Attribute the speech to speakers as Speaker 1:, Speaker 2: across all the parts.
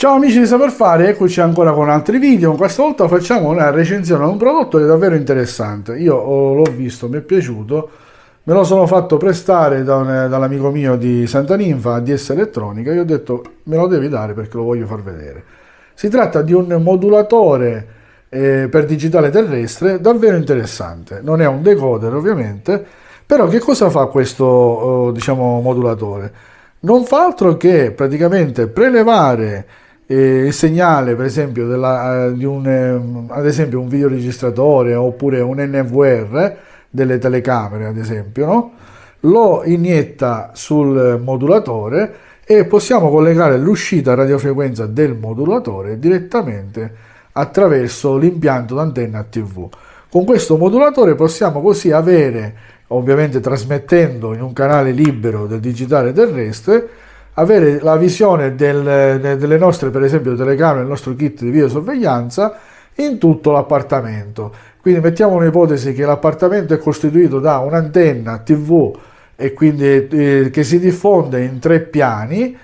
Speaker 1: Ciao amici di Saper Fare, eccoci ancora con altri video, questa volta facciamo una recensione a un prodotto che è davvero interessante, io oh, l'ho visto, mi è piaciuto, me lo sono fatto prestare da un, dall'amico mio di Santa Ninfa, DS Elettronica, gli ho detto me lo devi dare perché lo voglio far vedere. Si tratta di un modulatore eh, per digitale terrestre davvero interessante, non è un decoder ovviamente, però che cosa fa questo oh, diciamo, modulatore? Non fa altro che praticamente prelevare eh, il segnale per esempio della, eh, di un, eh, ad esempio un videoregistratore oppure un NVR delle telecamere ad esempio no? lo inietta sul modulatore e possiamo collegare l'uscita a radiofrequenza del modulatore direttamente attraverso l'impianto d'antenna TV. Con questo modulatore possiamo così avere, ovviamente trasmettendo in un canale libero del digitale terrestre, avere la visione del, delle nostre, per esempio, telecamere, il nostro kit di videosorveglianza in tutto l'appartamento. Quindi mettiamo un'ipotesi che l'appartamento è costituito da un'antenna TV e quindi eh, che si diffonde in tre piani.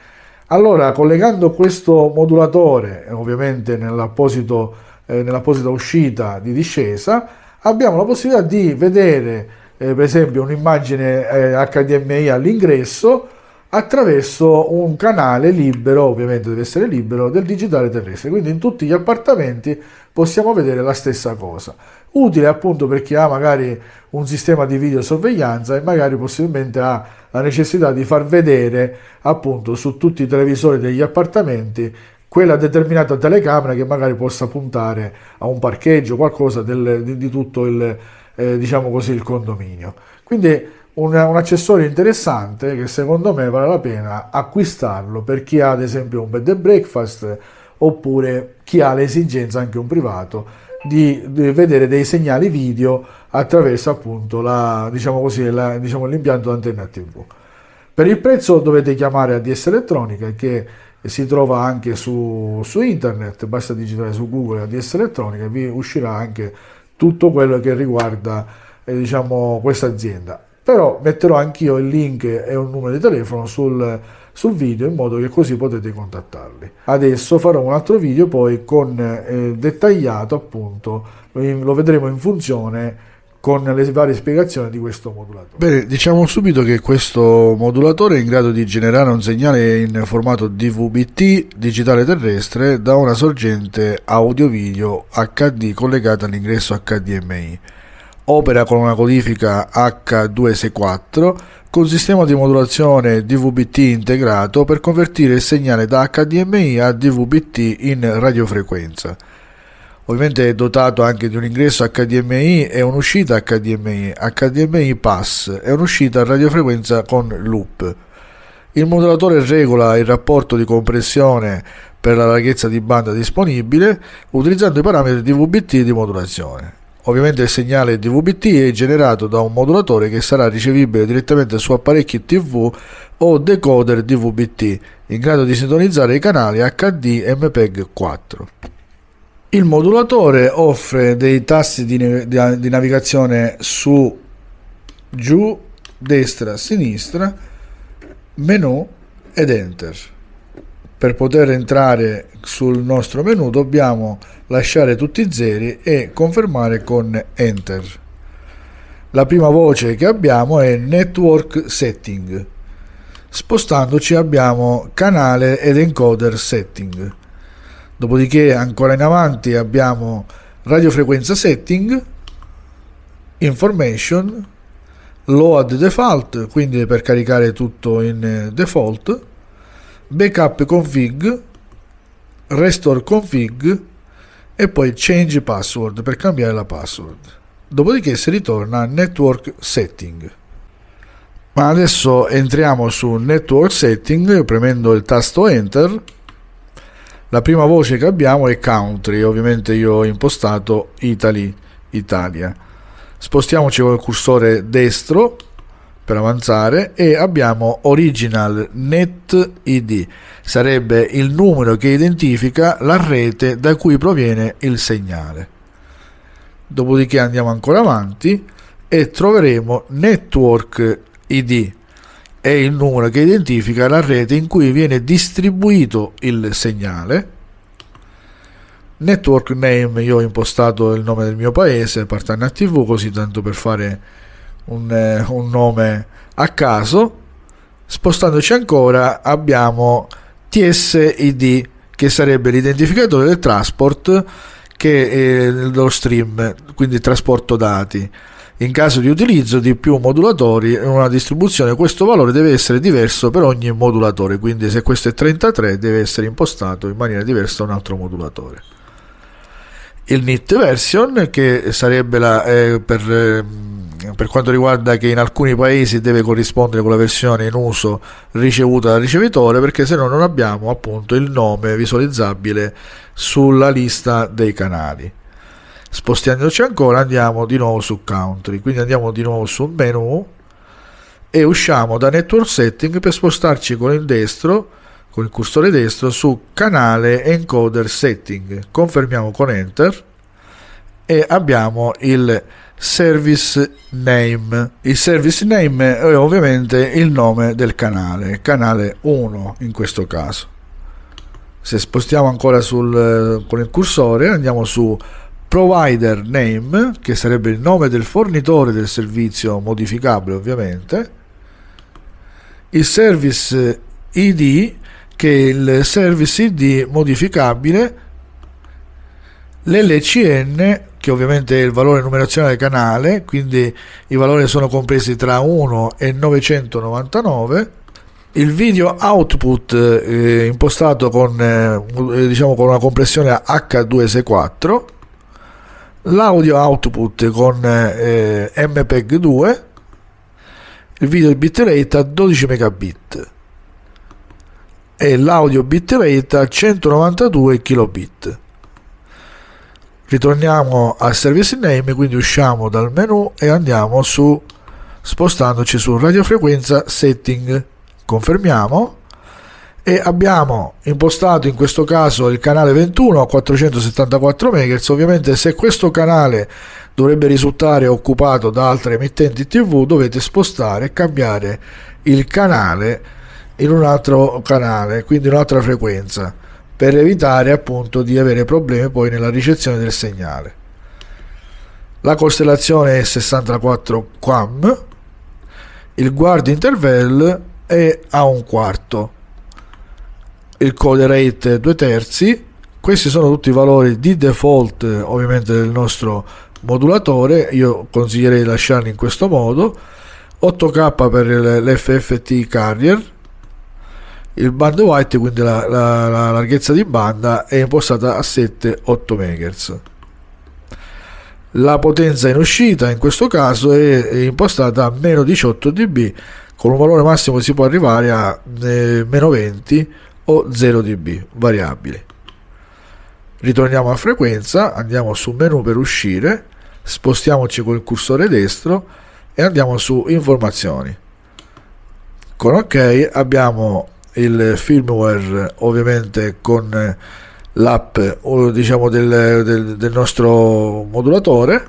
Speaker 1: Allora, collegando questo modulatore, ovviamente nell'apposito, eh, nell'apposita uscita di discesa, abbiamo la possibilità di vedere, eh, per esempio, un'immagine HDMI eh, all'ingresso attraverso un canale libero, ovviamente deve essere libero, del digitale terrestre. Quindi in tutti gli appartamenti possiamo vedere la stessa cosa. Utile appunto per chi ha magari un sistema di videosorveglianza e magari possibilmente ha la necessità di far vedere appunto su tutti i televisori degli appartamenti quella determinata telecamera che magari possa puntare a un parcheggio, qualcosa del, di, di, tutto il, eh, diciamo così, il condominio. Quindi un, un, accessorio interessante che secondo me vale la pena acquistarlo per chi ha ad esempio un bed and breakfast oppure chi ha l'esigenza anche un privato di, di vedere dei segnali video attraverso appunto la, diciamo così, la, diciamo, l'impianto d'antenna TV. Per il prezzo dovete chiamare ADS Elettronica che si trova anche su, su internet, basta digitare su Google ADS Elettronica e vi uscirà anche tutto quello che riguarda eh, diciamo, questa azienda però metterò anch'io il link e un numero di telefono sul, sul, video in modo che così potete contattarli. Adesso farò un altro video poi con eh, dettagliato appunto, lo vedremo in funzione con le varie spiegazioni di questo modulatore. Bene, diciamo subito che questo modulatore è in grado di generare un segnale in formato DVB-T digitale terrestre da una sorgente audio-video HD collegata all'ingresso HDMI opera con una codifica H264 con sistema di modulazione DVBT integrato per convertire il segnale da HDMI a DVBT in radiofrequenza. Ovviamente è dotato anche di un ingresso HDMI e un'uscita HDMI, HDMI Pass e un'uscita a radiofrequenza con loop. Il modulatore regola il rapporto di compressione per la larghezza di banda disponibile utilizzando i parametri DVBT di modulazione. Ovviamente il segnale DVB-T è generato da un modulatore che sarà ricevibile direttamente su apparecchi TV o decoder DVB-T, in grado di sintonizzare i canali HD MPEG 4. Il modulatore offre dei tasti di, di, di navigazione su, giù, destra, sinistra, menu ed enter per poter entrare sul nostro menu dobbiamo lasciare tutti i zeri e confermare con enter la prima voce che abbiamo è network setting spostandoci abbiamo canale ed encoder setting dopodiché ancora in avanti abbiamo radiofrequenza setting information load default quindi per caricare tutto in default backup config, restore config e poi change password per cambiare la password. Dopodiché si ritorna a network setting. Ma adesso entriamo su network setting premendo il tasto enter. La prima voce che abbiamo è country, ovviamente io ho impostato Italy, Italia. Spostiamoci con il cursore destro per avanzare e abbiamo original net id sarebbe il numero che identifica la rete da cui proviene il segnale dopodiché andiamo ancora avanti e troveremo network id è il numero che identifica la rete in cui viene distribuito il segnale network name io ho impostato il nome del mio paese Partanna TV così tanto per fare un, eh, un nome a caso. Spostandoci ancora abbiamo TSID che sarebbe l'identificatore del transport che è lo stream, quindi trasporto dati. In caso di utilizzo di più modulatori in una distribuzione questo valore deve essere diverso per ogni modulatore, quindi se questo è 33 deve essere impostato in maniera diversa da un altro modulatore. Il NIT version che sarebbe la, eh, per eh, per quanto riguarda che in alcuni paesi deve corrispondere con la versione in uso ricevuta dal ricevitore perché se no non abbiamo appunto il nome visualizzabile sulla lista dei canali spostandoci ancora andiamo di nuovo su country quindi andiamo di nuovo su menu e usciamo da network setting per spostarci con il destro con il cursore destro su canale encoder setting confermiamo con enter e abbiamo il service name. Il service name è ovviamente il nome del canale, canale 1 in questo caso. Se spostiamo ancora sul, eh, con il cursore andiamo su provider name, che sarebbe il nome del fornitore del servizio modificabile ovviamente, il service id che è il service id modificabile, l'LCN che ovviamente è il valore numerazionale del canale, quindi i valori sono compresi tra 1 e 999. Il video output eh, impostato con, eh, eh, diciamo con una compressione H264, l'audio output con eh, MPEG 2, il video bitrate a 12 megabit e l'audio bitrate a 192 kilobit ritorniamo al service name quindi usciamo dal menu e andiamo su spostandoci su radiofrequenza setting confermiamo e abbiamo impostato in questo caso il canale 21 a 474 MHz ovviamente se questo canale dovrebbe risultare occupato da altre emittenti tv dovete spostare e cambiare il canale in un altro canale quindi un'altra frequenza per evitare appunto di avere problemi poi nella ricezione del segnale. La costellazione è 64 QAM, il guard interval è a un quarto, il code rate è 2 terzi, questi sono tutti i valori di default ovviamente del nostro modulatore, io consiglierei di lasciarli in questo modo, 8K per l'FFT carrier, il band white quindi la, la, la larghezza di banda è impostata a 7-8 MHz la potenza in uscita in questo caso è, è impostata a meno 18 dB con un valore massimo si può arrivare a eh, meno 20 o 0 dB variabile ritorniamo a frequenza andiamo su menu per uscire spostiamoci con il cursore destro e andiamo su informazioni con ok abbiamo il firmware ovviamente con l'app diciamo, del, del, del nostro modulatore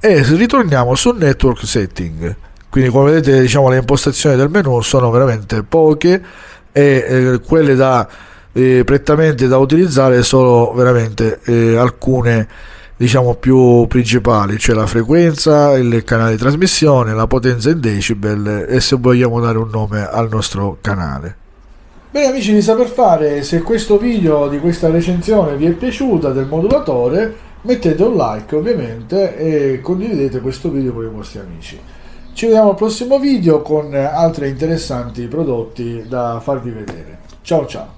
Speaker 1: e ritorniamo su network setting quindi come vedete diciamo le impostazioni del menu sono veramente poche e eh, quelle da eh, prettamente da utilizzare sono veramente eh, alcune diciamo più principali, cioè la frequenza, il canale di trasmissione, la potenza in decibel e se vogliamo dare un nome al nostro canale. Bene amici di Saper Fare, se questo video di questa recensione vi è piaciuta del modulatore, mettete un like ovviamente e condividete questo video con i vostri amici. Ci vediamo al prossimo video con altri interessanti prodotti da farvi vedere. Ciao ciao!